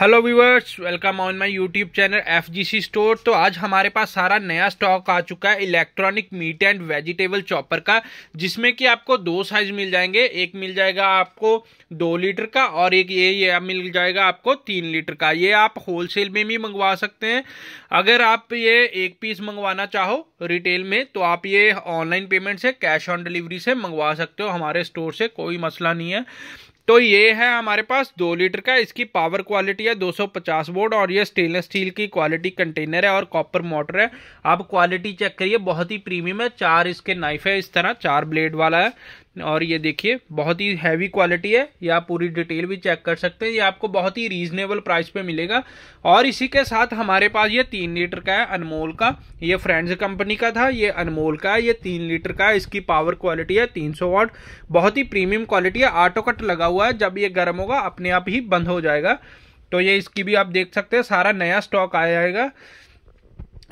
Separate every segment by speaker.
Speaker 1: hello viewers welcome on my YouTube channel FGC store तो आज हमारे पास सारा नया स्टॉक आ चुका है electronic meat and vegetable chopper का जिसमें कि आपको दो साइज मिल जाएंगे एक मिल जाएगा आपको दो लीटर का और एक ये ये मिल जाएगा आपको तीन लीटर का ये आप होलसेल में भी मंगवा सकते हैं अगर आप ये एक पीस मंगवाना चाहो रिटेल में तो आप ये ऑनलाइन पेमेंट से कैश ऑन डिलीवरी से मंगवा सकते हो हमारे स्टोर से कोई मसला नहीं है तो ये है हमारे पास दो लीटर का इसकी पावर क्वालिटी है 250 वोट और ये स्टेनलेस स्टील की क्वालिटी कंटेनर है और कॉपर मोटर है आप क्वालिटी चेक करिए बहुत ही प्रीमियम है चार इसके नाइफ है इस तरह चार ब्लेड वाला है और ये देखिए बहुत ही हैवी क्वालिटी है ये आप पूरी डिटेल भी चेक कर सकते हैं ये आपको बहुत ही रीजनेबल प्राइस पे मिलेगा और इसी के साथ हमारे पास ये तीन लीटर का है अनमोल का ये फ्रेंड्स कंपनी का था ये अनमोल का है ये तीन लीटर का है इसकी पावर क्वालिटी है 300 वॉट बहुत ही प्रीमियम क्वालिटी है ऑटो कट लगा हुआ है जब ये गर्म होगा अपने आप ही बंद हो जाएगा तो ये इसकी भी आप देख सकते हैं सारा नया स्टॉक आ जाएगा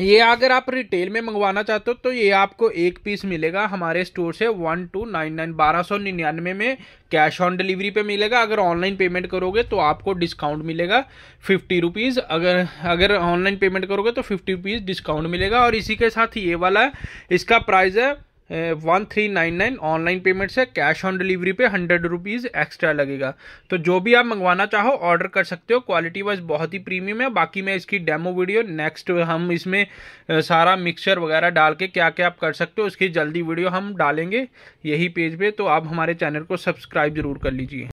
Speaker 1: ये अगर आप रिटेल में मंगवाना चाहते हो तो ये आपको एक पीस मिलेगा हमारे स्टोर से वन टू नाइन नाइन बारह सौ निन्यानवे में कैश ऑन डिलीवरी पे मिलेगा अगर ऑनलाइन पेमेंट करोगे तो आपको डिस्काउंट मिलेगा फिफ्टी रुपीज़ अगर अगर ऑनलाइन पेमेंट करोगे तो फिफ्टी रुपीज़ डिस्काउंट मिलेगा और इसी के साथ ये वाला इसका प्राइस है one three nine nine online payment से कैश ऑन डिलीवरी पे हंड्रेड रुपीज़ एक्स्ट्रा लगेगा तो जो भी आप मंगवाना चाहो ऑर्डर कर सकते हो क्वालिटी वाइज बहुत ही प्रीमियम है बाकी मैं इसकी डेमो वीडियो नेक्स्ट हम इसमें सारा मिक्सचर वगैरह डाल के क्या क्या आप कर सकते हो उसकी जल्दी वीडियो हम डालेंगे यही पेज पे तो आप हमारे चैनल को सब्सक्राइब जरूर कर लीजिए